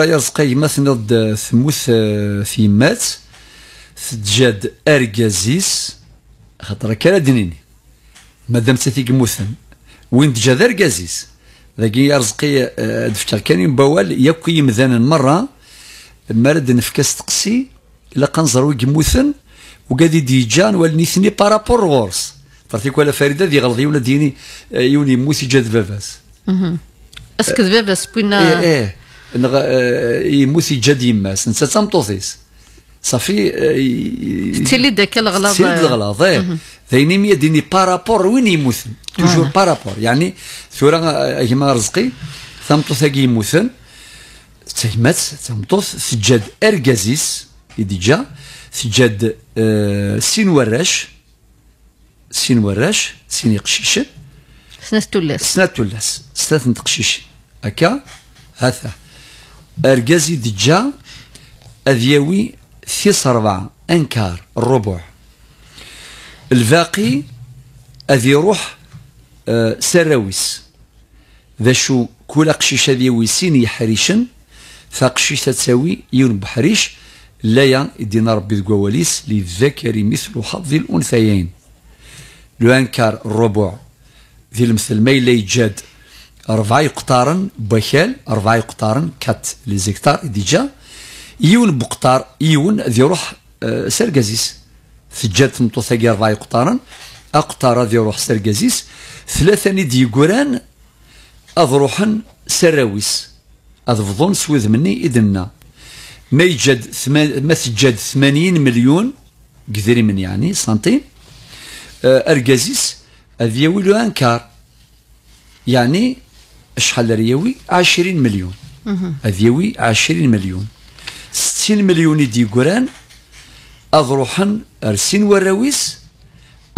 يرزق يما تنض آه، ثموث آه، مات سجاد اركازيس خاطر كلا دنيني مادام تثيك موثن وين تجاد اركازيس ذاكي يرزقي آه، دفتر كان يمبوال ياك يمذان مرة مرد نفكاس تقسي إلا قنزر ويك موثن وقادي ديجان والنيثني بارابور غورس طرتيك ولا فريدة دي غلطي ولا ديني يوني موثي جاد باباس اسكت باباس بوينا ايه ايه آه، آه، يموت جد يماس نسى تمطوطيس صافي تلد ذاك الغلاظ تلد الغلاظ ايه ذيني ديني بارابور وين يموت توجور بارابور يعني ثورا آه، كيما رزقي تمطوط هاكي يموثن تيمات تمطوط سجاد اركازيس يديجا سجاد سين وراش سين وراش سين قشيشه سنة تولاس سنة تولاس سنة تقشيش هكا هذا أرجاز دجا أذياوي ثيس أربعة أنكار الربع الباقي أذي روح أه سراويس ذا شو كل قشيشة أذي سيني يحريشن فقشيشة تساوي يون بحريش لا يدينا ربي الجواليس للذكر مثل حظ الأنثيين لو أنكار الربع ذي المثل ما يلي يجاد أربعة قطارن بخيل أربعة قطارن كات لي زيكتار ديجا يون بقطار يون ذي روح أه سرقازيس تجار تمطو ثقي أربعة قطارن أقطار ذي روح سرقازيس ثلاثة ندي قران أضروحن سراويس أضفضون سويذ مني إذننا ما يجد ثمان ما تجد ثمانين مليون قدري من يعني سنتيم آه، أرجازيس هذه ولو أنكار يعني شحال رياوي 20 مليون هذيوي 20 مليون 60 مليون ديكوران اضروحن رسين وراويس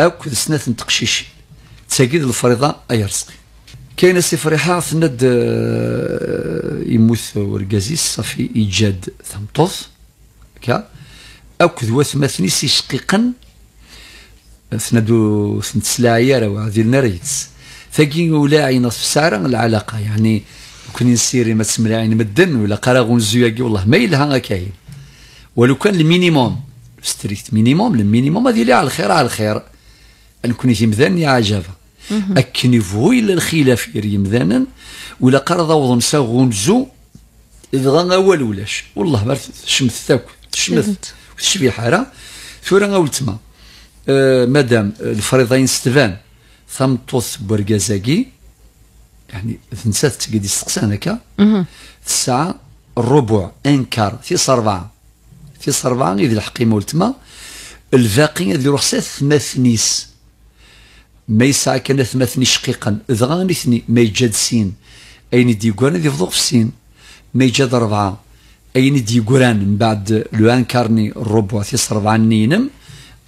اكو سنه تقشيش تاكيد الفريضه اي رزقي كاينه سي فريحه ثند آه، يموث ورقازيس صافي ايجاد ثمطوث كا اكو ذو ثماثني سي شقيقا ثندو ثنت سلاعيه راه ذي نريتس ثقي عين في سعر العلاقة يعني كون نسيري ما تسمى عين مدن ولا قرا زياكي والله ما يلها كاين ولو كان المينيموم ستريكت مينيموم المينيموم هذه اللي على الخير على الخير نكون يا عجبه اكن فوي الخلاف يمذانا ولا قرا وضم ساغونزو غا اول ولاش والله ما شمت تاك شمت وتشبي حاره ثورا ولتما آه مدام الفريضين ستفان ثمطوس deg يعني ثنسات تقدي استقسان هكا الساعة الربع انكار في صربعة في صربعة إذا الحقيمة ولتما الباقي اللي يروح سات ثماثنيس ما يسعى كان ثماثني شقيقا إذا ثني ما يجاد سين أين ديقوان ذي في سين ما يجاد ربعة أين كوران من بعد لو أنكارني الربع في صربعة نينم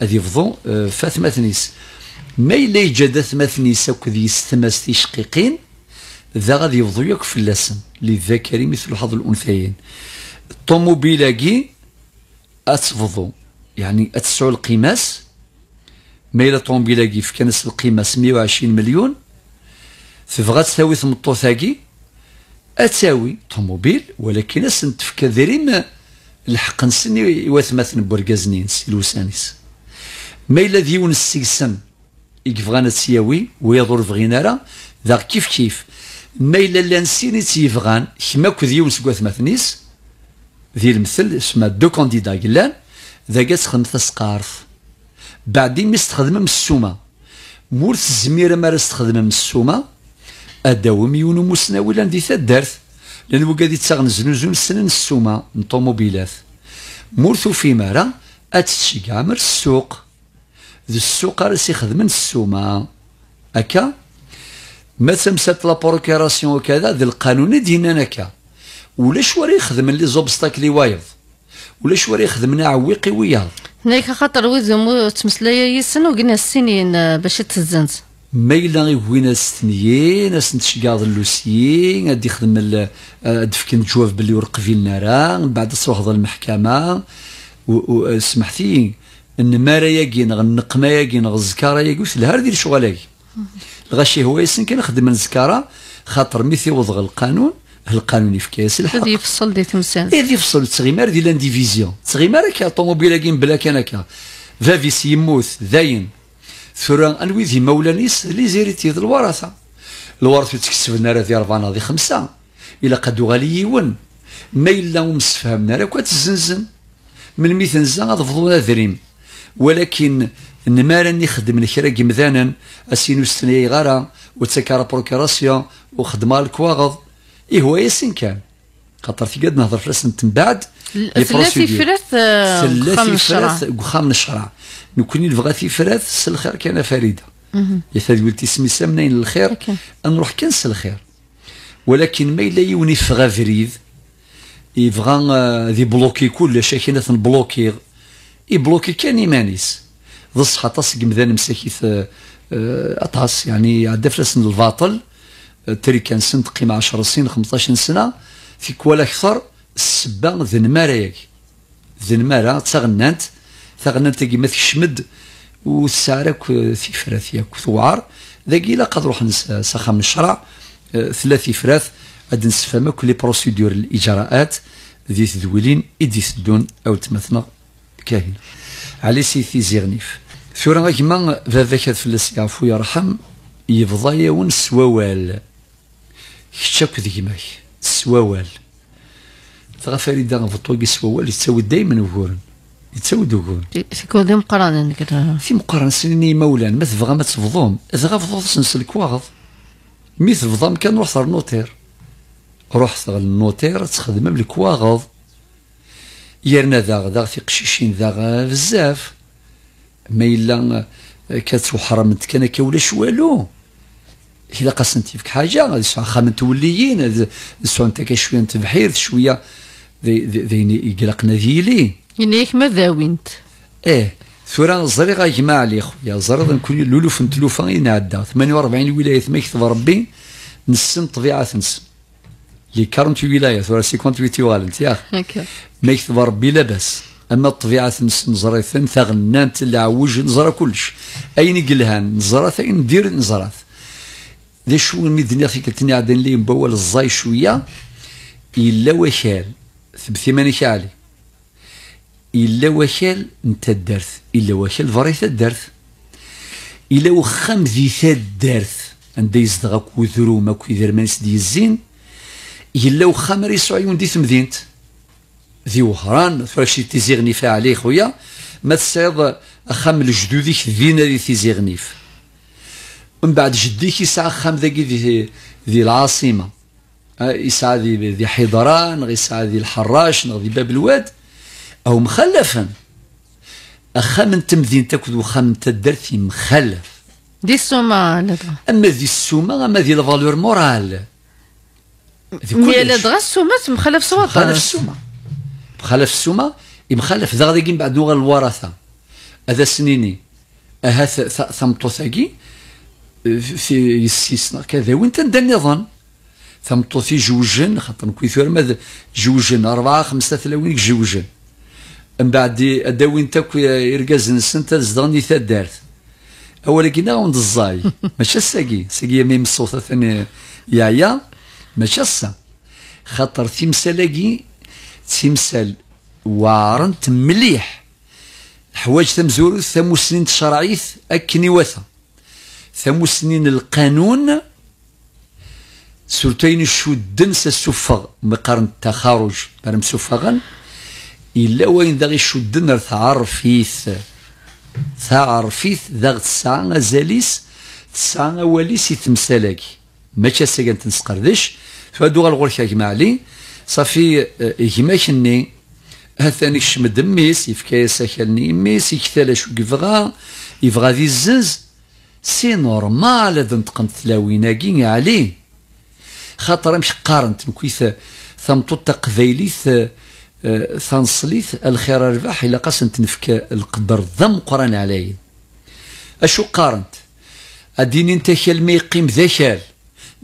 يفضو فضو آه، فاثماثنيس ما إلا يجد ثمثنيس أكد يستمس تشقيقين ذا غادي يفضو ياك فلاسن للذكر مثل حظ الأنثيين الطوموبيلاكي أتفضو يعني أتسعو القيماس ما إلا طوموبيلاكي في كنس القيماس 120 مليون تبغى تساوي ثمطوثاكي أتاوي طوموبيل ولكن أسن تفكا دريم الحق نسني واثمثن بورقازنين سيلوسانيس ما إلا ديون السيسن يبغانا السياوي ويضر فغينا راه ذاك كيف كيف ما إلا لا نسيني تيفغان كما كود يوم سكوا ثماثنيس ذي المثل اسما دو كونديدا قلان ذاك قاس ثسقارف بعدين مستخدمة من السومة مور الزميرة ما استخدم من السومة أداوم يونو مسناوي لان ذي تدرت لأن وقاد يتساغن زنوزون سنن السومة من طوموبيلات مور ثوفي مارا أتشي السوق ذي السوق راه سيخدمن السومه هكا ما تمسات لابروكيراسيون وكذا ذي القانون ديالنا هكا ولا شو راه يخدم لي زوبستاكلي وايض ولا شو راه يخدمنا عويقي وياض هناك خاطر ويزوم تمسلايا يسن وقلنا السنين آه، باش تزنت ما الا غيوينا السنين اسن تشقاض اللوسيين غادي يخدم آه، دفكن جواف باللي ورقبي لنا راه من بعد صوخ المحكمه وسمحتي آه، النمارة ياكي نغ النقمة ياكي نغ الزكارة ياكي الهار ديال شغلاكي الغشي هو يسن كنخدم الزكارة خاطر ميثي وضغ القانون القانون في كاس الحق هذا يفصل دي تمسان هذا يفصل تغيمار ديال لانديفيزيون تغيمار كي طوموبيل كي بلا كان هكا فافيس يموت داين ثورا انوي ذي مولانيس لي زيريتي الورثة يتكسب لنا راه ذي ربعنا دي خمسة الى قدو غالي يون ما إلا ومسفهمنا راه كتزنزن من مي تنزا غتفضونا دريم ولكن نمارا نخدم لكرا مذانا اسينو ستنيا غارا وتسكارا بروكراسيا وخدمة الكواغض إيه هو ياسين كان خاطر في قد نهضر فلاس من بعد ثلاثي فرث ثلاثي آه، فرث وخام الشرع نكوني نبغى في فراث سلخير كان فريده يا ثاد قلتي سمي سامنين الخير نروح كان الخير ولكن ما الا يوني فغا فريد يبغى آه، ذي بلوكي كل شيء كنا يبلوكي كان يمانيس ذا حطاس قمذان مساكيث آه، آه، أطاس يعني عدا فلسن الباطل تري كان سن تقيم 10 سنين 15 سنة في كوالا أكثر السبا ذن مارايك ذن مارا تغنانت تغنانت كيما تشمد وسعرك آه، في فراث ياك ثوار ذاك إلا قد روح نسخة من الشرع ثلاثي فراث عاد نسفهمك لي بروسيدور الإجراءات ذي تدولين إدي تدون أو تمثنا كاهن على سيتي زيغنيف ثورا كما باباك فلس يعفو يرحم يبضى يون سواوال كتش اكو ذيماك سواوال تغا فريدة فطوق سواوال يتساوي دايما وكورن يتساوي دوكور تكون إيه، إيه، ذي مقارنة في مقارنة سنيني مولان ما تبغى ما تفضوم اذا غفضو تنسلك كواغض مي تفضم كان روح صار نوتير روح صار النوتير تخدم بالكواغض يرنا ذاغ في قشيشين ذاغ بزاف ما إلا آه، كتروح حرمت كان هكا ولاش والو إلا قاسنتي فيك حاجة غادي سوا خامن توليين سوا أنت شوية بحير شوية ذين يقلقنا ذيلي ينيك ما يعني ذاوينت إيه ثورا زري غا يجمع لي خويا غا نكون لولوف نتلوفا ينعدى 48 ولاية ما يكتب ربي نسن طبيعة نسن لي 48 ولايه ولا 58 والنت ياخ ما يكتب ربي لا باس اما الطبيعه تنس ثغنات اللي عوج نزرى كلش اين قلهان نزرث اين ندير نزرث ذي شو ميدني اخي كتني عدن لي مبول الزاي شويه الا ثبتي ثمانية شالي الا وشال انت الدرث الا وشال فريث الدرث الا وخام ذي ثاد الدرث عند يزدغك وذرومك ويدير مانس ديال الزين يلا وخا مري سعيون دي تمدينت ذي وهران فاش تيزيغني فيها عليه خويا ما تسعيض خام لجدودك ذينا ذي تيزيغنيف من بعد جديك يسعى خام ذاكي ذي, ذي العاصمة أه، يسعى ذي, ذي حضران يسعى ذي الحراش ذي باب الواد أو مخلفا أخام من تمدين تاكل وخام من تدرثي مخلف دي السومة أما ذي السومة أما ذي لافالور مورال مي لا دغا مخالف السومه مخالف السومه مخالف السومه مخالف ذا من بعد نوغ الوراثه هذا سنيني اها ثمطوثاكي في يسيسنا كذا وين تندى النظام ثمطوثي جوجن خاطر كويثور ماذا جوجن اربعه خمسه ثلاوين جوجن من بعد داوين تاك يركز نسن تزدغني تدارت اول كنا وند الزاي ماشي الساقي ساقي ميم الصوت ثاني يا ماشي الصا خاطر تمثالاكي تمثال وارنت مليح حوايج تمزورو ثمو سنين تشرعيث اكني يوثا ثمو سنين القانون سورتين شدن السفغ مقارن التخارج برم سفغا إلا وين داغي شدن ثعرفيث ثعرفيث داغ تسعة زاليس تسعة واليس يتمسالاكي ماشي السيجن تنسقردش فادو غالغورك يا علي صافي آه، يهماك ها هاثاني شمد ميس يفكا يساكلني ميس يكتالا شو كيفغا يفغا ذي الزز سي نورمال هذا نتقن كي عليه خاطر مش قارنت تطا ثمطوط ثان صليث الخير الرباح الى قاسن تنفك القدر ذم قران عليه أشو قارنت أديني انت ما يقيم شال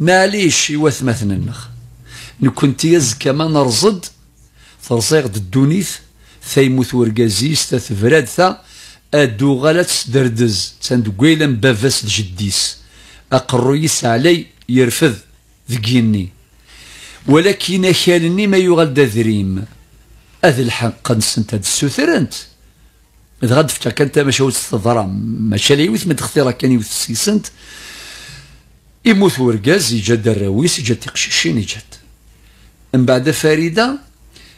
ماليش يواث مثلا النخ كنت تيز كما نرصد ترصيغ الدونيس ثيموت ورقازيس تثفراد ثا ادو غالت دردز تندقويلا بافاس لجديس اقرويس علي يرفض ذقيني ولكن خالني ما يغال دذريم اذ الحق نسنت هاد السوثرنت اذ غاد فتا كانت ماشي تضرم ماشي ليوث ما تختيرها كان يوث سيسنت يموت ورقاز يجد الرويس يجد تقشيشين يجد من بعد فريدة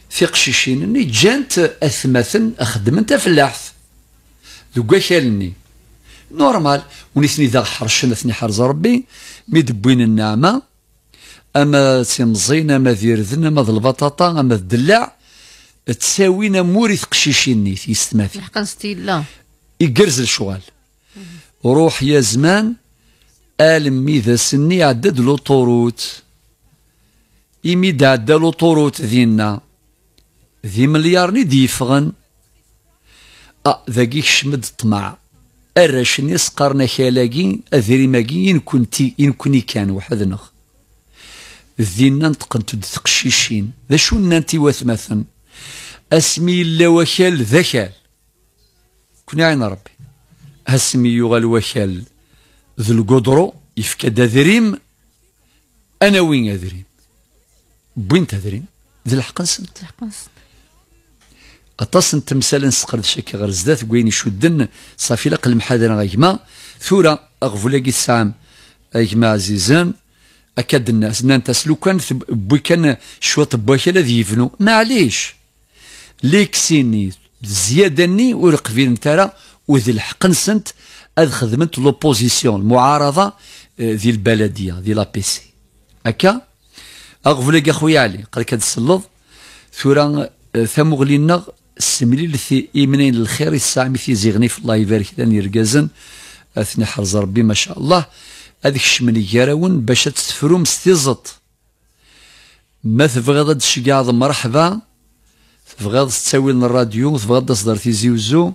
في قشيشين جانت أثمثن أخدمن تفلاحث دوكا قاكلني نورمال ونثني ذا حرشنا ثني حرز ربي مي النعمة أما تمزين أما ذيرذن ما ذا البطاطا أما الدلاع تساوينا موري تقشيشين نيت يستماثي لحقا ستيلا يقرز الشوال روح يا زمان آلم ميذا سني عدد لو لوطوروت إمي لو طروت دينا ذي مليار ديفغن أ ذاكيك شمد طمع أرش نيس قرنا أذري ماكي إن كنتي إن كوني كان وحذنخ ذينا تدثق تقشيشين ذا شو نانتي واثمثن أسمي إلا وكال ذكال كوني عين ربي أسمي يغال وكال ذو القدرو يفك دريم أنا وين ادريم بوين تذريم ذو الحق نسن اتصن تمثال نسقر شكي غير زداد كوين يشدن صافي لاقل المحاضرة غيما ثورة أغفولاكي السعام غيما عزيزان أكاد الناس انت سلو كان بوي كان شوط بواكي لا يفنو معليش ليكسيني زيادة ني ورقفين ترى وذي الحق نسنت اذ خدمت لوبوزيسيون المعارضه آه، ذي البلديه ذي لا بي سي هكا اغفلك اخويا علي قال لك تسلض ثورا آه، ثمغلينا السمليل في إيمنين الخير السامي في زيغني في الله يبارك لنا يرقازن أثنى آه، حرز ربي ما شاء الله هذيك الشمن يراون باش تسفروا ستيزط ما تبغض تشقاض مرحبا تبغض تساوي الراديو تبغض تصدر في زيوزو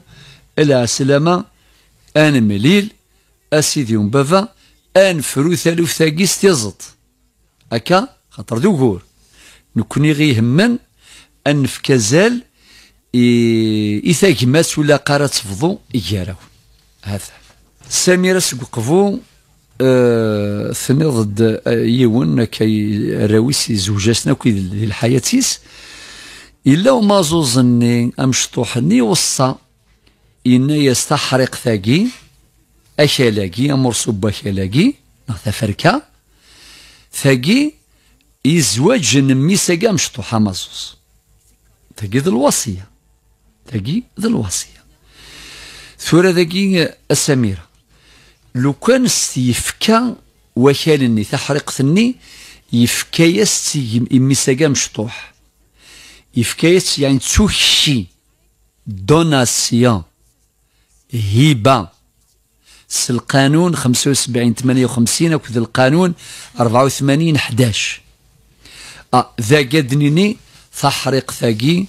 إلى سلامة أن مليل أسيدي ومبافا أن فرو ثالوف ثاقيس تيزط هكا خاطر دوكور نكوني غي همن أن في اي إذا جماس ولا قارت فضو يجاراو هذا سميرة سققفو أه ضد آه، يون كي راويس زوجاسنا كي الحياتيس إلا وما زوزني أمشطوحني وصا إن يستحرق ثقي أشلاقي مرصوب أشلاقي فركا ثقي يزواج نمي سقا مشطوحة مزوز ثقي ذو الوصية ثقي ذو الوصية ثورة ذقي السميرة لو كان يفكى وكالني تحرق ثني يفكى يستي إمي سقا مشطوح يفكى يعني تسوشي دوناسيون هبة القانون 75 58 وكذا القانون 84 11 اه ذا قدنيني تحرق ثاقي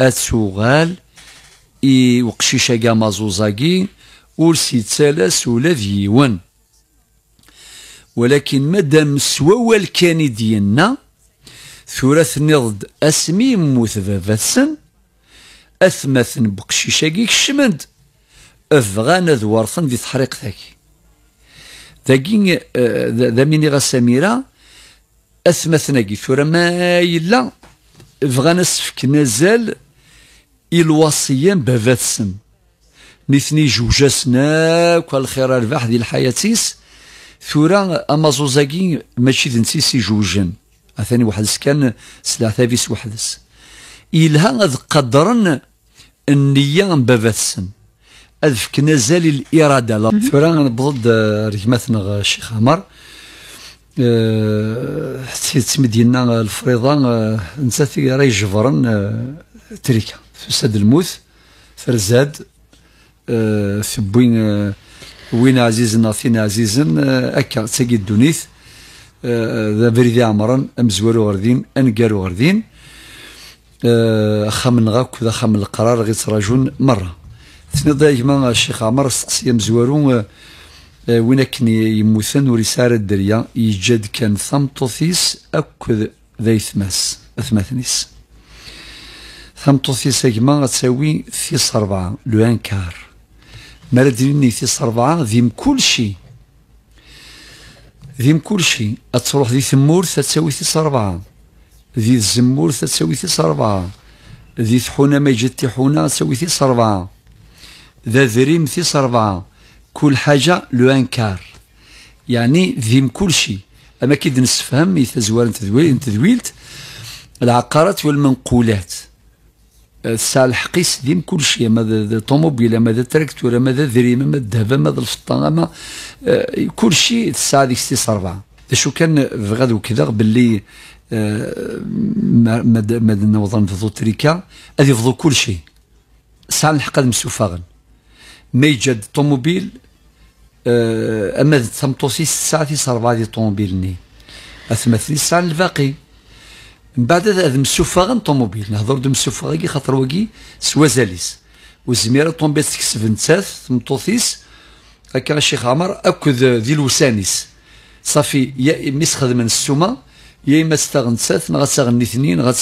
اتسوغال اي وقشيشة كا مازوزاكي ورسي تسالس ولا ذيون ولكن مادام سوا الكاني ديالنا ثورث نضد اسمي موث فاسن اثمثن بقشيشة كي كشمند افغان ذورثن في تحريق ذاك ذاكي آه، ذا ميني غا سميرة اثمثنا كي ثورا ما يلا افغان السفك نزال الوصية بافات سن نثني جوجا سناك والخير الرباح ديال حياتيس ثورا امازو زاكي ماشي دنسيسي جوجن اثاني واحد سكان سلا ثابيس واحد إلها قدرن النية بافات سن أذ نزال الاراده الإرادة ثورا نبض آه، رجمتنا آه، الشيخ عمر آه، تمدينا الفريضة نسات راي جبرن تريكا ساد الموت فرزاد ثبوين وين عزيزنا فينا عزيزن أكا تساقي الدونيث ذا بريدي عمرا أمزوالو غردين أنقالو غردين خامن غاك وذا خامن القرار غير تراجون مره تنضى يما الشيخ عمر السقسي مزوارو آه، وين كان يموثن ورسالة يسار الدريا يجد كان ثمطوثيس اكد ثماس ثماثنيس ثمطوثيس يما غتساوي ثيس اربعه لو انكار ما ديرني ثيس اربعه ذيم كلشي ذيم كلشي تروح ذي ثمور تساوي ثيس اربعه ذي الزمور تساوي ثيس اربعه ذي ثحونه ما يجد تحونه تساوي ثيس اربعه ذا في صربعة كل حاجة لو أنكار يعني ذيم كل شيء أما كي نستفهم يتزوال تذويل تذويلت العقارات والمنقولات الساعة الحقيس ديم كل شيء اما ذا طوموبيل اما ذا تراكتور اما ذا ذريم اما الذهب اما ذا الفطان اما آه، كل شيء الساعة ديك ستيس أربعة شو كان فغاد وكذا باللي آه، ماد ماد نوضن فضو تريكا هذه فضو كل شيء الساعة الحق هذا مسوفاغن ما يوجد طوموبيل آه، اما تمطوسي الساعه تيصار بعض طوموبيلني اثمثني ساعات الباقي من بعد هذا مسوفاغ طوموبيل نهضر دو مسوفاغ كي خاطر واكي زاليس وزميرة طوموبيل تكسب نتات تمطوثيس هكا الشيخ عمر اكد ذي الوسانيس صافي يا اما يستخدم السومه يا اما ستاغن ثلاث ما تستغن اثنين غا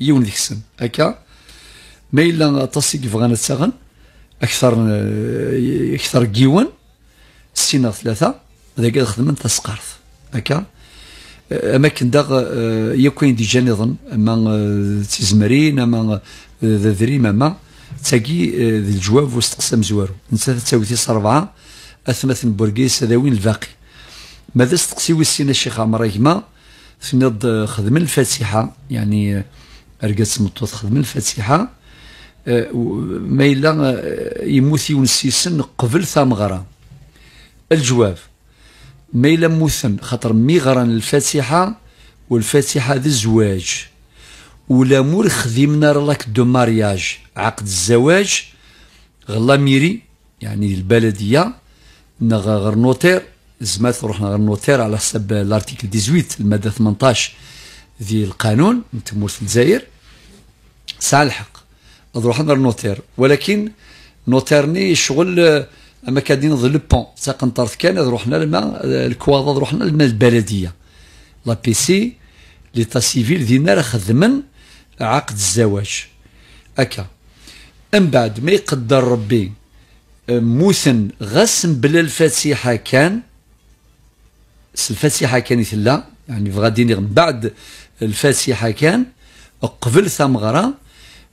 يون ديك السن هكا ما الا تصيك فغانا تساغن اكثر اكثر كيوان سينا ثلاثه هذاك خدمن تسقارث هكا اماكن داغ آه، يكون دي ظن اما آه، تيزمرين اما آه، ذريم اما تاكي ذي الجواب واستقسام زوارو تساوي تاويتي اربعه اثمثن بورقيس هذا وين الباقي ماذا استقسي وسينا الشيخ عمر ايما في خدم الفاتحه يعني ارقاس مطوط خدم الفاتحه ما إلا آه، يموت يونس يسن قبل غرام الجواب ما إلا موثن خاطر مي غران الفاتحة والفاتحة ذي الزواج ولا مور خذيمنا راك دو مارياج عقد الزواج غلا ميري يعني البلدية نغا غر نوتير زمات روحنا غير نوتير على حسب لارتيكل 18 المادة 18 ذي القانون انت في الجزائر صالح الحق نروح نهضر نوتير ولكن نوتيرني شغل اما كادين ظل بون ساقن كان روحنا لما الكواضا روحنا لما البلديه لا بي سي ليتا سيفيل دينا راه خدمن عقد الزواج هكا من بعد ما يقدر ربي موسن غسم بلا الفاتحه كان الفاتحه كان لا يعني غادي من بعد الفاتحه كان قبل ثمغره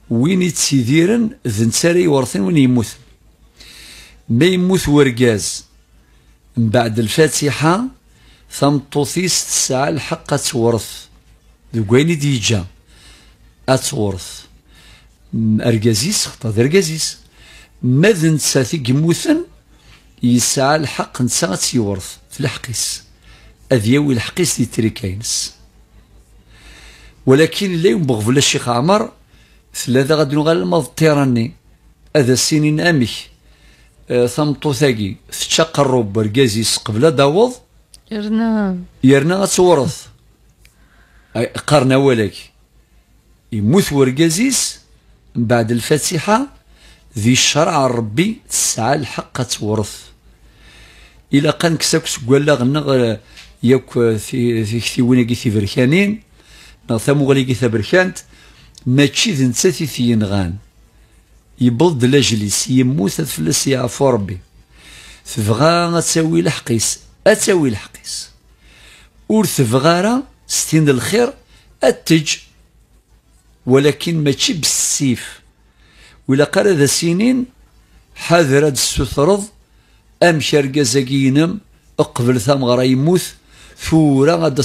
وين يتسيديرن ذن ساري ورثن وين يموت ما يموت ورقاز بعد الفاتحة ثم طوثيس تسعى الحق تورث ذو قيني ديجا أتورث أرقازيس خطا ذي أرقازيس ما ذن ساثي قموثن يسعى الحق نسعى تورث في الحقيس أذيوي الحقيس دي تريكينس ولكن اللي يبغض ولا الشيخ عمر ثلاثة غادي نغال الماض الطيراني هذا السنين أمك أه، ثاقي ثمطوثاكي الروب بركازي قبل داوض يرنا يرنا غتورث قرنا ولك يموت ورقازيس من بعد الفاتحة ذي الشرع الربي تسعى الحق تورث إلا قان كساكس قوالا غنغ أه، ياك في في كثي وينكي في بركانين نغ ثامو غاليكي ماشي ذ نتا ينغان يبض لاجليس يموت فلس يعفو ربي تبغى تساوي الحقيس اتساوي الحقيس ورث فغارة ستين الخير اتج ولكن ماشي بالسيف ولا قال ذا سنين حذر هاد السترض امشي ركازاكينم اقبل ثام غرا يموت فورا غادا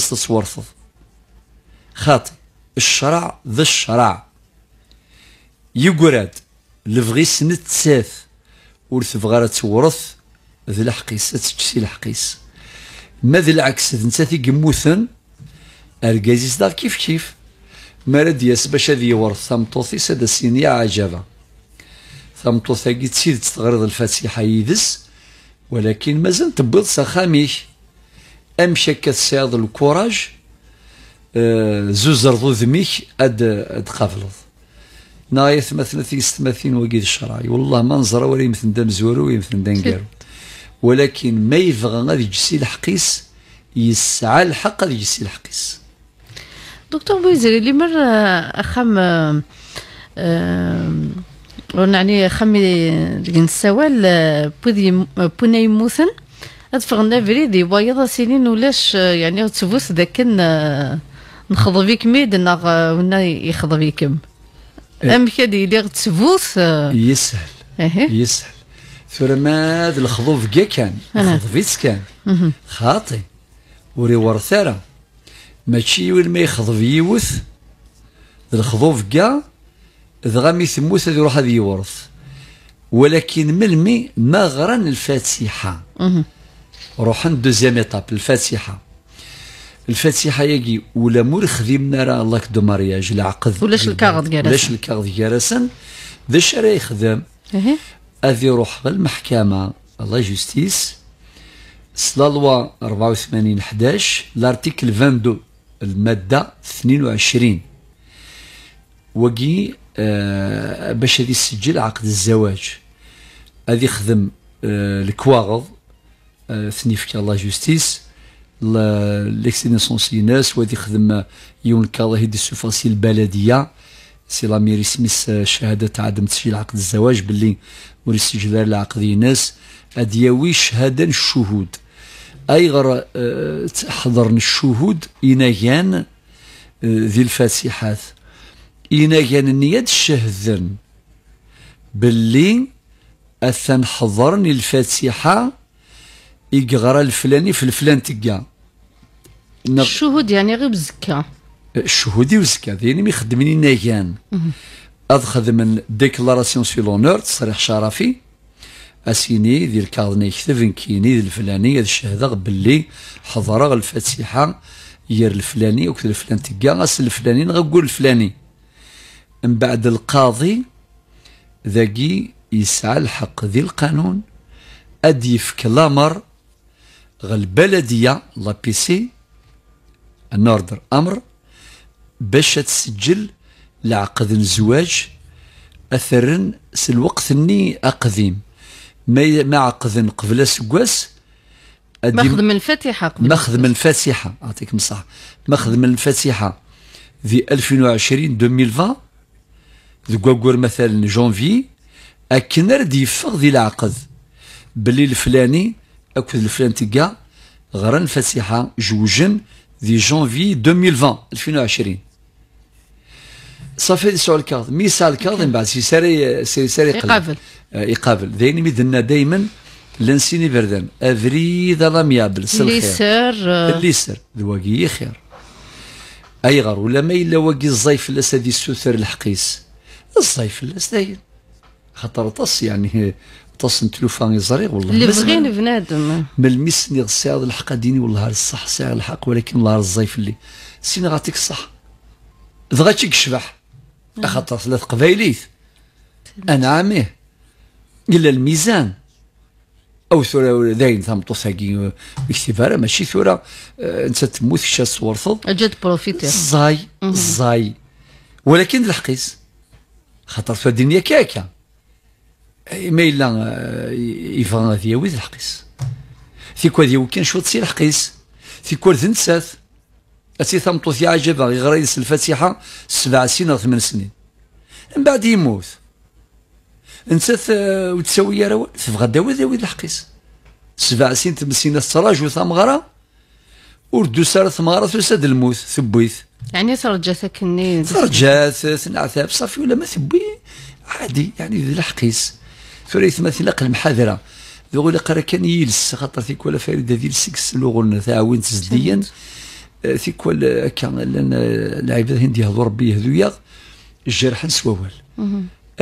خاطئ الشرع ذا الشرع يقراد لفغيس سنة تساث ور ورث تورث ذي الحقيس تجسي الحقيس ما ذي العكس نتا قموثن ارقاز يزدغ كيف كيف ما راد ياس باش هذه يورث تمطوثيس هذا عجبة ثامتوثي قد سيد تغرض الفاتحة يدس ولكن مازال تبيض سخاميك أمشكت سياد الكوراج زوز رضو ذميك أد أد قافلض نايا مثلا في ستماثين وقيد الشراعي والله ما نزرى ولا يمثل دا مزورو ويمثل دام كارو ولكن ما يبغى غادي يجسي الحقيس يسعى الحق غادي يجسي الحقيس دكتور بويزري اللي مرة أخام آه، يعني خم السوال آه، بودي بوني موثن أدفغنا فريدي وايضا سنين ولاش آه، يعني تبوس ذاك نخض فيك ميد ناغ ونا يخضب فيكم ام إيه. كادي يلي تسبوث آه. يسهل إيه. يسهل ثورا ماد الخضوف كا كان خضفيت كان خاطي وري ورثارة ماشي وين ما يخضف يوث الخضوف كا دغا مي ثموث هذي يروح هذا يورث ولكن ملمي ما غران الفاتحة روحن دوزيام ايطاب الفاتحة الفاتحه ياكي ولا مور خدمنا راه الله كدو مارياج العقد ولاش الكاغد كارسن ولاش الكاغد كارسن باش راه يخدم اذي روح للمحكمه الله جوستيس سلا لوا 84 11 لارتيكل 22 الماده 22 وكي آه باش هذه يسجل عقد الزواج هذه خدم آه الكواغض آه ثنيفك الله جوستيس ليكسينيسون سيناس وهذه خدم يون كاله دي فاسي البلديه سي لاميري سميس شهاده تاع عدم تسجيل عقد الزواج باللي وري سجل العقد يناس ادياوي شهاده الشهود غر حضرن الشهود ينايان ذي الفاتحات ينايان النية شهذن باللي اثن حضرني الفاتحه يقرا الفلاني في الفلان تقا الشهود يعني غير بزكا الشهود وزكا يعني ما يخدمني ناكان اذ خدم ديكلاراسيون سي لونور تصريح شرفي اسيني ديال كاظني يكتب كيني الفلاني هذا الشهاده باللي حضر الفاتحه ير الفلاني وكذا الفلان تكا غاس الفلاني نقول الفلاني من بعد القاضي ذاكي يسعى الحق ذي القانون اديف كلامر البلديه لا بي سي نوردر امر باش تسجل لعقد الزواج في الوقت ني اقديم ما ما عقد قبل سكواس ماخذ من الفاتحه قبل ماخذ من الفاتحه اعطيك الصح ماخذ من الفاتحه في 2020 2020 ذكوكور مثلا جونفي اكنر فغ دي العقد باللي الفلاني أكد الفلان تيكا غران فسيحة جوجن دي جونفي 2020 2020 صافي سؤال الكاظم مي يسال من بعد سيساري سيساري يقابل آه، يقابل ذين ميدنا دائما لنسيني بردان افري ذا لاميابل سل خير الليسر اللي آه. ذواقي خير اي غار ولا ما الا واقي الزيف الاس هذه السوثر الحقيس الزيف الاس داين خاطر طس يعني تصن تلوفا يزريغ والله اللي بغينا بنادم ما لمسني غير ساعد الحق ديني والله الصح ساعد الحق ولكن الله الزيف اللي سين غاتيك الصح ضغاتيك شبح نعم. خاطر ثلاث قبايليت انا عاميه الا الميزان او ثورة داين ثم ثاقي اكتفارة آه، ماشي ثورة انت آه، تموت الشاس ورثض جد بروفيت زاي زاي ولكن الحقيس خاطر في الدنيا كاكا ما إلا يبغى الحقيس في لحقيس تيكوا ديو كان حقيس في لحقيس تيكوا ثنسات أتي تمطوط يعجبها غير غريس الفاتحة سبع سنين أو ثمان سنين من بعد يموت نسات آه، وتساوي يا روان تبغى داوي داوي الحقيس سبع سنين ثمان سنين تراجو ثمغرة وردو سارة ثمغرة وساد الموت ثبيث يعني ترجاتك كني ترجات ثنعثاب صافي ولا ما ثبي عادي يعني ذي الحقيس فريث مثلا قلم المحاذره ذوغ قرا كان يلس خاطر ثيك ولا فريد يلس لوغل تعاون تزديا آه، ثيك ولا كان لان العباد هندي يهضوا ربي يهذويا الجرح نسواوال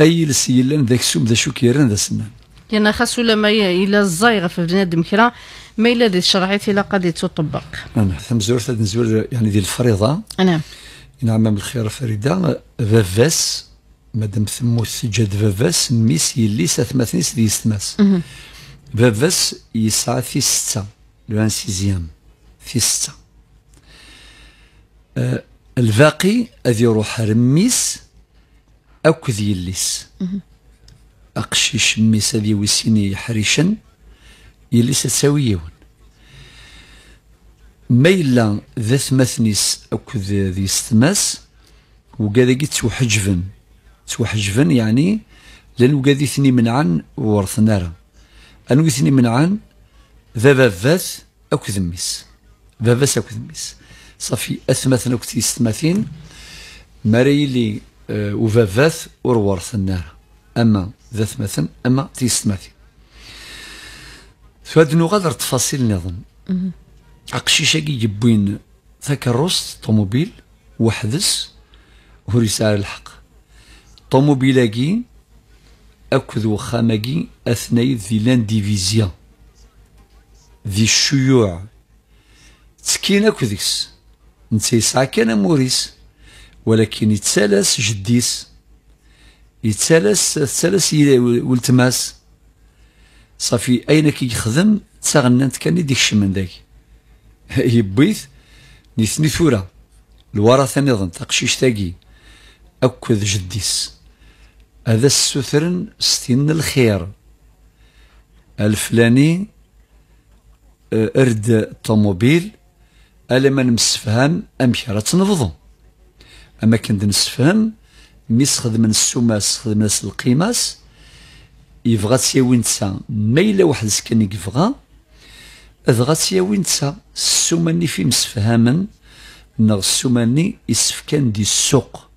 اي لسي لان ذاك السم ذا شو كيران ذا سنان لان خاصو لما الا الزايغه في بنادم كرا ما الا ذي الشرعي الا قد تطبق انا ثم زورت نزور يعني ديال الفريضه نعم نعم بالخير فريده بافاس مادام سمو السجاد فافاس ميس يليس اثماتنيس دي ستماس فافاس يسعى في ستة لو انسيزيام في ستة أه الباقي اذ يروح رميس اكذ يليس اقشيش ميس اذ ويسيني حريشا يليس تساوي يون ما إلا ذا ثمثنيس أكد ذي ستماس وكذا قيت وحجفن سوحجفن يعني لان وقادي ثني ورثنا راه انو ثني منعن ذا او اكو ذميس فاس او كذميس صافي اثمثن كتي تيستمثين مريلي أه وفافاث ورورث النار اما ذا ثمثن اما تيستمثين فهاد نغادر تفاصيل نظن يبين ذاك الروس طوموبيل وحدس وريسال الحق طوموبيلاكي أكذ وخاماكي أثني ذي لانديفيزيا ذي الشيوع تسكين أكذيس نتي يسعى كان موريس ولكن يتسالس جديس يتسالس تسالس ولتماس صافي أين كي يخدم تغننت كان يديك الشمن ذاك يبيث نيثني ثورة الورثة نظن تقشيش تاقي أكد جديس هذا السثرن ستين الخير الفلاني آه، ارد طوموبيل الا ما نمسفهم امشي راه تنفضو اما كنت نسفهم مي سخدمن السوماس سخدمن القيماس يبغى تساوي وينتسا ما الا واحد سكن يبغى ذغا تساوي وينتسا السوماني في مسفهامن نغ السوماني يسفكان دي السوق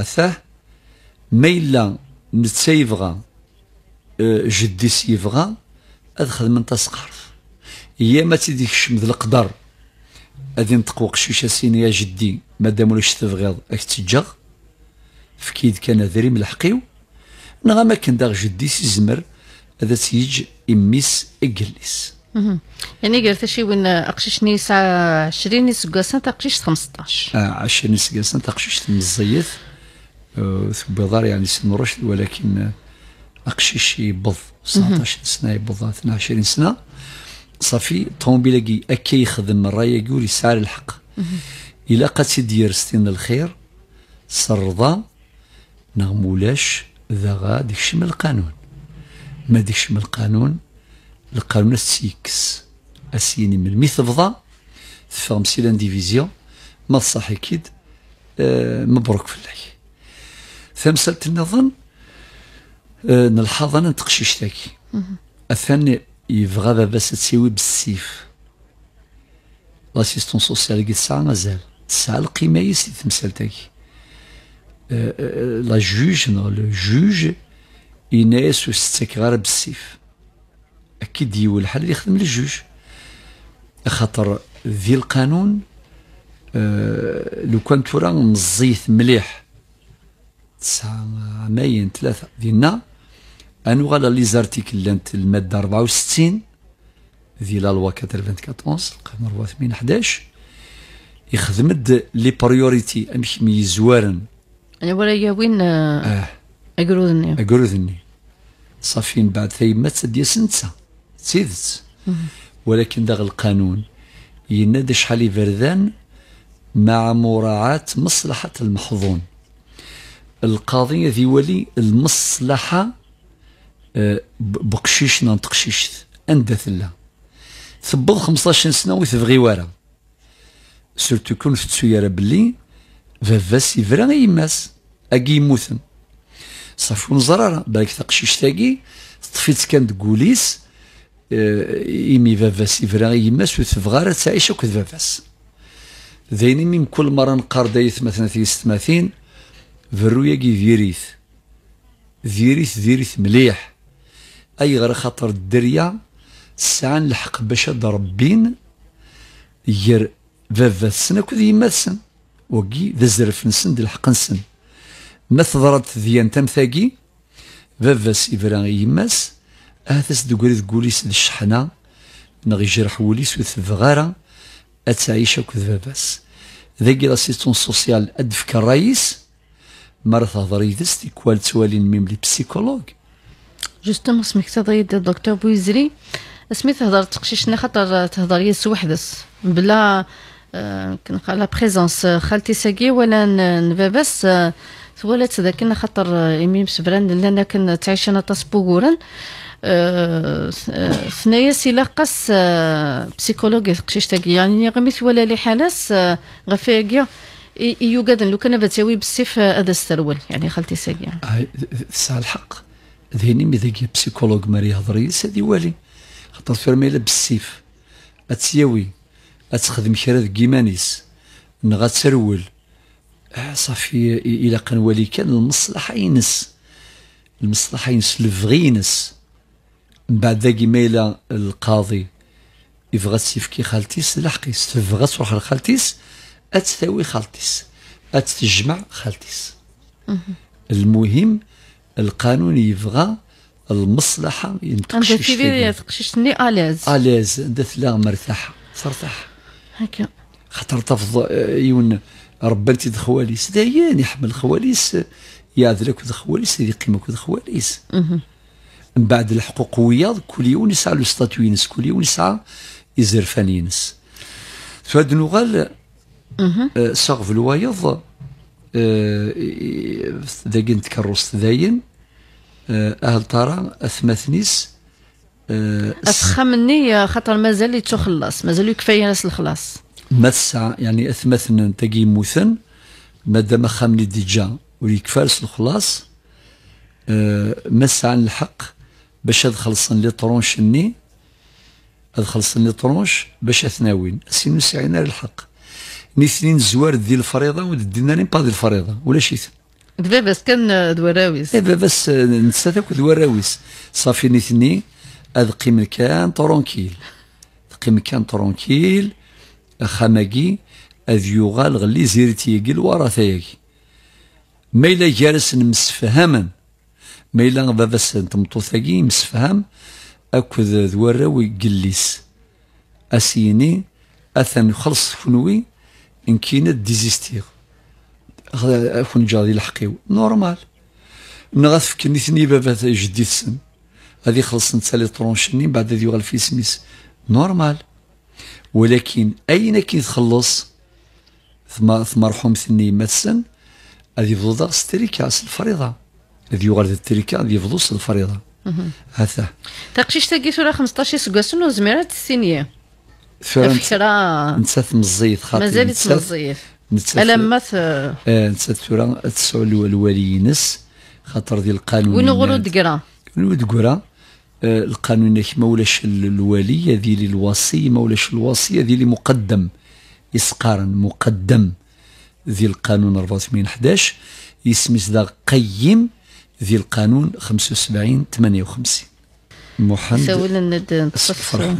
أثاه ما إلا أه، جدي سيفغا أدخل من تسقرف يا ما تيدي كشم ذا القدر أدي نطقو قشيشة سين يا جدي مادام ولاش تفغيض أك تجغ فكيد كان من الحقيو نغا ما كان داغ جدي زمر هذا تيج إميس إجليس يعني قال شي وين أقشيشني ساعة 20 سقاسان تقشيش 15 آه 20 سقاسان تقشيش مزيث آه، بظهر يعني سن رشد ولكن اقشيش يبض 19 سنه يبض 22 سنه صافي طومبيلاكي أكي يخدم راه يقول يسعى للحق الا قاتي دير ستين الخير سرضا نغمولاش ذا غا ديكشي من القانون ما ديكش من القانون القانون السيكس اسيني من الميث تفضى تفهم سي لانديفيزيون ما صح اكيد آه، مبروك في الله تمثلت النظن آه، نلحظ انا نتقشيش الثاني يبغى باباس تسيوي بالسيف لاسيستون سوسيال كي تسعى مازال تسعى القيمه يسي تمثال آه، آه، لا جوج نو لو جوج وستك غير بالسيف اكيد يو الحل اللي يخدم للجوج خاطر ذي القانون لو كان تورا مزيث مليح تسعة ماين ثلاثة ديالنا غالا لي زارتيكل لانت المادة 64 ذي لا لوا 94 84 11 يخدمد لي بريوريتي امشي ميزوارن انا يعني ولا وين اه اقرودني اقرودني صافي من بعد مات ديال سنتسا سيدت ولكن داغ القانون ينادى شحال يفردان مع مراعاة مصلحة المحظون القضيه ذي ولي المصلحة آه، بقشيش نتقشيشت أندا ثلا ثبض 15 سنة وتبغي وارا سورتو كون فتسو آه، راه بلي فافاس يفرا يماس أكي يموتن صافي زرارة بالك تقشيش تاكي طفيت كان تقوليس إيمي فافاس يفرا يماس وتفغارة تعيش وكذ فافاس ذيني من كل مرة نقار دايث مثلا ثلاثين كي فيريس فيريس فيريس مليح اي غير خاطر الدريه سعان الحق باش هاد ربين ير فافا السن اكو يما السن وكي ذا الزرف نسن ديال الحق نسن ما تضرت ذيان تمثاقي فافا سيفران يماس اهتس دوكري ذكوليس الشحنه نغي جرح وليس وثفغاره اتعيش اكو فافاس ذاكي لاسيستون سوسيال ادفك الرئيس مرض تهضر يدس تيكوال توالي نميم لي بسيكولوج جوستومون سميك تهضر دكتور الدكتور بويزري سميت تهضر تقشيشنا خاطر تهضر يس وحدس بلا كنقال لا بريزونس خالتي ساكي ولا نباباس ذاك كنا خاطر ايميم سبران لأن كان تعيش أنا تصبوغورا ثنايا سي لاقاس بسيكولوجي تقشيش تاكي يعني غميت ولا لي حالاس غفاكيا يقدن لو كان بتساوي بالسيف هذا السرول يعني خالتي ساقية تسعى الحق ذهني مي ذاك بسيكولوج ماري هضري سادي والي خاطر فيرميلا بالسيف اتساوي اتخدم كرا كيمانيس نغا ترول آه، صافي الى والي كان المصلحة ينس المصلحة ينس الفغي ينس من بعد ذاك ميلا القاضي يبغى السيف كي خالتيس لحقيس تبغى تروح لخالتيس اتساوي خالتيس اتجمع خالتيس المهم القانون يبغى المصلحه ينتقشش فيها تقششني اليز اليز دات لا مرتاحه ترتاح هكا خاطر تفض يون ربنتي دخواليس دايان يحمل خواليس يعذلك دخواليس اللي يقيمك دخواليس من بعد الحقوق وياض كل يوم يسعى لو ستاتيو ينس كل يوم يسعى يزرفان ينس فهاد نوغال صغف mhm. eh, الوايض eh، ذاكين تكرست ذاين eh، اهل ترى اثمثنيس افخم النية خاطر مازال يتخلص مازال يكفي ناس الخلاص مسا يعني اثمثن تقي موثن مادام خامني ديجا ويكفارس الخلاص مسا عن الحق باش ادخلصن لي طرونش ني ادخلصن لي طرونش باش اثناوين سينو سعينا للحق نسنين الزوار ديال الفريضه ودينا لي با ديال الفريضه ولا شيت دباباس كان دواراويس دباباس إيه، آه، نسات اكو دواراويس صافي نيتني اذقي مكان ترونكيل ذقي مكان ترونكيل خماكي اذ يوغال غلي زيرتيكي الوراثيكي ما إلا جالس مسفهما ما إلا باباس تمطوثاكي مسفهم اكو دواراوي قليس اسيني اثن خلص كنوي يمكن ديزيستيغ اكون جاري لحقيو نورمال انا غتفكر ثني بابا جدي السن غادي يخلص نتا لي طرونشني بعد غادي يوغل في سميس نورمال ولكن اين كي تخلص ثم مرحوم ثني السن غادي يفضل ستريكاس الفريضه غادي يوغل التريكا غادي يفضل الفريضه هذا تقشيش تاكي سورة 15 سكاسون وزميرات السينيه فكره نسات مزيط خاطر مازال تمزيط ألمت نسات ثورة تسعو الوالي ينس خاطر ديال القانون ونغرو دقرا ونغرو دقرا القانون ما ولاش الولي ديال الوصي ما ولاش الوصية ديال مقدم إسقارا مقدم ذي القانون 84 11 يسميس قيم ذي القانون 75 58 محمد سولنا نتصفر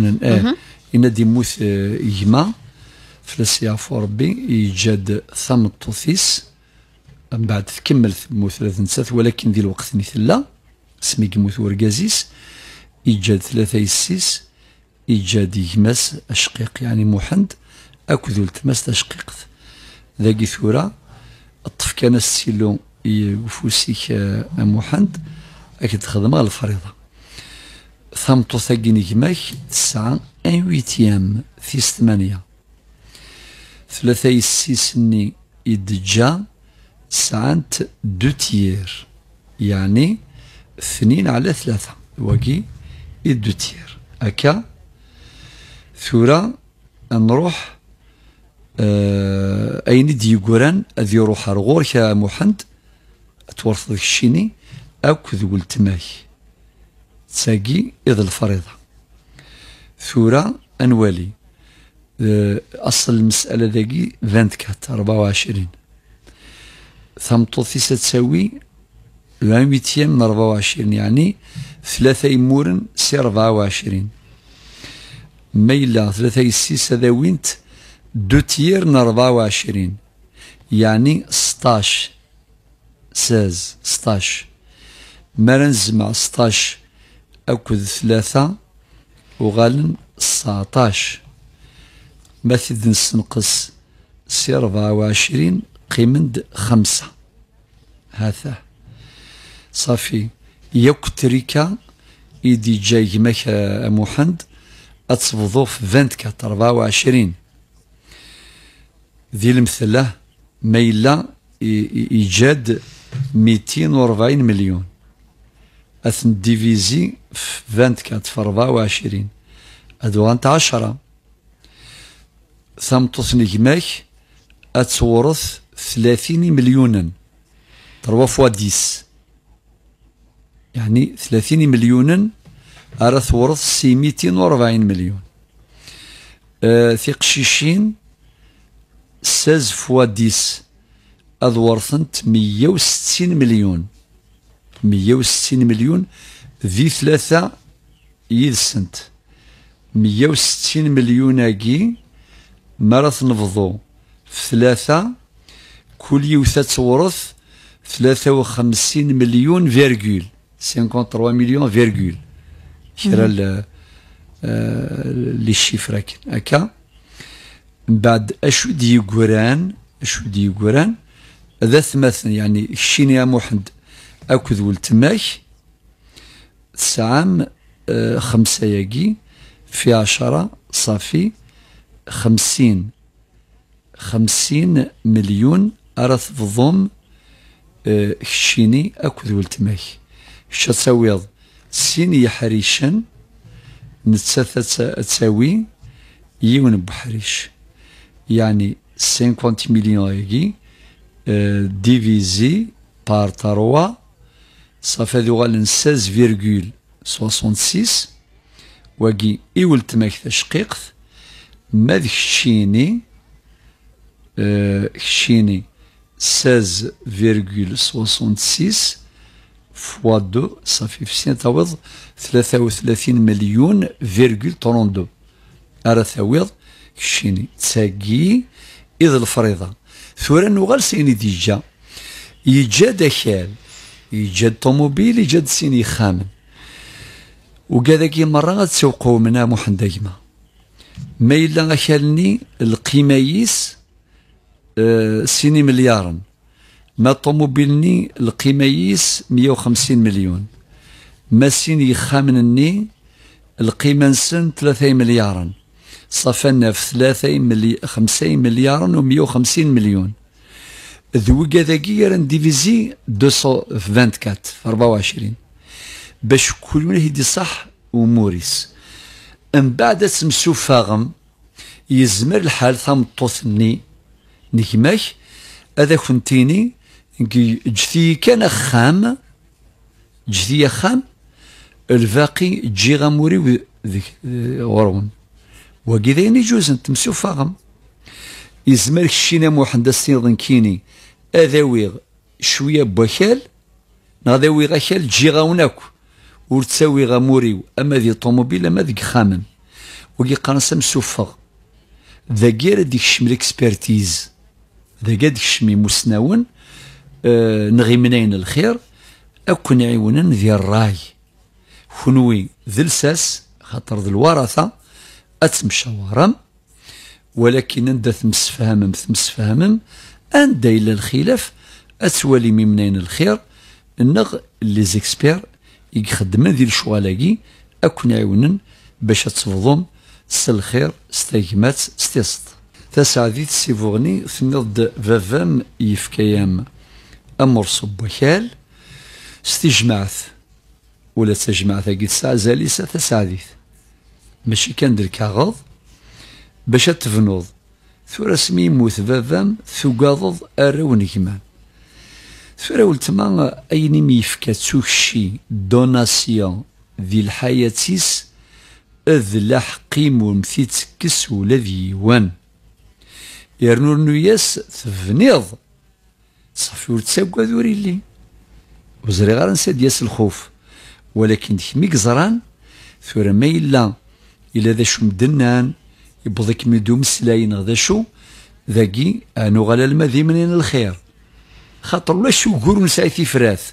دي موت يما آه، فلس يعفو ربي يجاد ثمطوثيس من بعد تكمل موت ثلاث نسات ولكن ذي الوقت مثل لا سمي يموت ورقازيس يجاد ثلاثة يسيس يجاد يجمس أشقيق يعني محند أكو ذو التماس تشقيق ذاقي ثورة الطف كان السيلو وفوسيك آه، محند أكيد تخدم الفريضة ثم ثاقي نجماك تسعة ان ويتيام في ثمانية ثلاثة يسيسني يدجا سعانت دو تيير يعني اثنين على ثلاثة وقي يدو تيير أكا ثورا نروح آه اين قران أذي روح أرغور يا محمد تورث الشيني اكذ ولتماي تساقي اذ الفريضه ثورة أنوالي آه، أصل المسألة ذاكي 24 24 ثمطوثي ستساوي لان ويتيام من 24 يعني ثلاثة يمورن سي 24 ميلا ثلاثة يسيس هذا دو تير من 24 يعني 16 16 16 ما نجمع 16 أكد ثلاثة وغالن ساطاش مثل ذنس نقص سي ربعة وعشرين قيمند خمسة هذا صافي يوك تريكا إيدي جاي يمك أمو حند أتصبضو في فانت كات ربعة وعشرين ذي المثلة ميلا إيجاد ميتين وربعين مليون أثن ديفيزي فانت كانت في 24 ادوان 10 ثم تصني نجماك أتورث 30 مليون 3 فوا 10 يعني 30 مليون أرث ورث 640 مليون أه في قشيشين 16 فوا 10 أذ 160 مليون 160 مليون ذي ثلاثة يلسنت مية وستين مليون ما مرث نفضو في ثلاثة كل يوثا ورث ثلاثة وخمسين مليون فيرغول 53 مليون فيرغول كرا لي شيفر هكا من بعد اشو ديكوران اشو ديكوران ذا ثماثن يعني الشينيا محمد اكذ ولتماك تسعة عام آه، خمسة يجي في عشرة صافي خمسين خمسين مليون أرث فضوم كشيني آه، أكو ذو شا شتساوي سين حريشا نتسا تساوي يون بحريش يعني 50 مليون ياقي ديفيزي بار 3 صافي هادو غالين ساز فيرغول سوسون سيس وكي إي ولد تماك تشقيقت ماد خشيني خشيني ساز فيرغول سوسون سيس فوا دو صافي في سين تاويض ثلاثة وثلاثين مليون فيرغول طرون دو أرا تاويض خشيني تاكي إذ الفريضة ثورا نوغال سيني ديجا يجا داخال يجد طوموبيل يجد سيني خامن وكا ذاكي مرة غتسوقو منا محمد دايما ما إلا خالني القيمه يس آه، سيني مليار ما طوموبيلني القيمه يس 150 مليون ما سيني خامنني القيمة نسن 3 مليار صافا في 3 ملي 5 مليار و 150 مليون ذويك هذاكي راه نديفيزي 224 في 24 باش كل من يدي صح وموريس من بعد تمسو فاغم يزمر الحال ثمطوثني نكماك هذا كي جثي كان خام جثي خام الباقي جي غاموري ورون وكذا يعني جوز تمسو فاغم يزمر الشينا محمد السيضن كيني اذاويغ شويه بوكال نغداويغ اكال تجيغا غاوناك ورتساويغا موريو اما ذي طوموبيل اما ذيك خامن وكي قرنسا مسوفغ ذا ديك ديكشم ليكسبيرتيز ذا كا ديكشمي مسناون آه نغي منين الخير اكون عيونا ذي الراي خنوي ذي الساس خاطر ذي الورثه اتمشى ورم ولكن ندث مسفهمم ثمسفهمم آه ان دايل الخلاف أتوالي من منين الخير انغ لي زيكسبير يخدمن ديال الشوالاكي أكون يعاونن باش تصفضهم الخير ستيكمات ستيست تسعديت سيفوغني ثنض فافام يفكيام أمر صب وكال جمعت ولا تجمعت هاكي زالي زاليسة تسعديت ماشي كان دير باش تفنوض ثورا سمي يموت بابام قاضض أراو نجمان ثورا ولتما أيني ميفكا تسوكشي دوناسيون ذي الحياة تيس إذ لحقيم ومثيت كس ولا ديوان يرنور نوياس ثفنيض صافي ولتساوكا ذوري لي وزري غار نساد ياس الخوف ولكن ديك ميك زران ثورا ما إلا إلا ذا شم دنان يبضيك مدو مسلاين غدا شو ذاكي انو غالا المذي منين الخير خاطر ولا شو قور نسعي فراث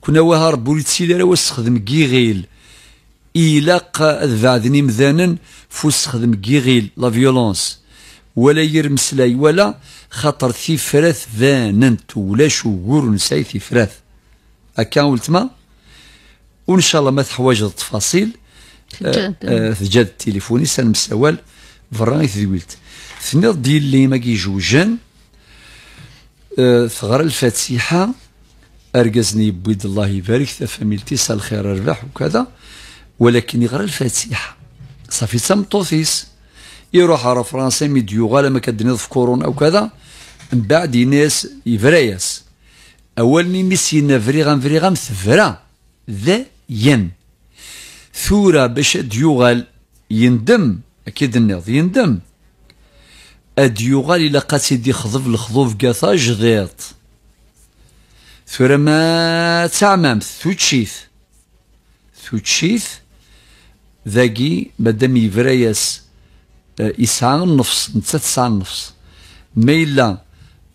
كنا وها ربي راه واستخدم كي غيل إلاق ذاذني مذانا فوستخدم كي غيل لا فيولونس ولا يرمسلاي ولا خاطر في فراث ذاننت ولا شو قور نسعي فراث هكا ولتما وان شاء الله ما تحوج التفاصيل آه، آه، تليفوني سالم السوال فراني ثويلت تدويلت ثنيض ديال اللي ما كيجوجان ثغر الفاتحه ارجزني بيد الله يبارك فاميلتي سال خير ارباح وكذا ولكن غير الفاتحه صافي تم طوثيس يروح على فرنسا ميديو غالا ما كدني في كورونا وكذا من بعد يناس يفراياس اولني ميسينا فريغا فريغا مثفرا ذا ين ثورة باش ديوغال يندم اكيد النيض يندم اد يغال الى دي خضف الخضوف كاثا جغيط ثورا ما تعمام ثوتشيث ثوتشيث ذاكي مادام يفراياس آه، يسعى النفس نتا تسعى النفس ما إلا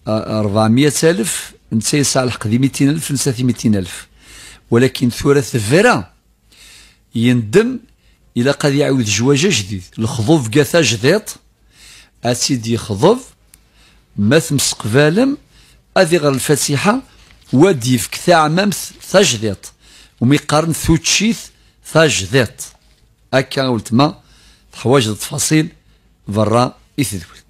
400 آه، ألف نتا يسعى الحق دي 200 ألف نتا 200 ألف ولكن ثورا ثفرا يندم الى قد يعود جواجة جديد الخضوف قاثا جديد أسيدي خضوف ما ثمسق فالم أذي غير الفسيحة وديف كثا عمامث ثجديط وميقارن ثوتشيث هكا أكا ما تحواج التفاصيل برا إثدوي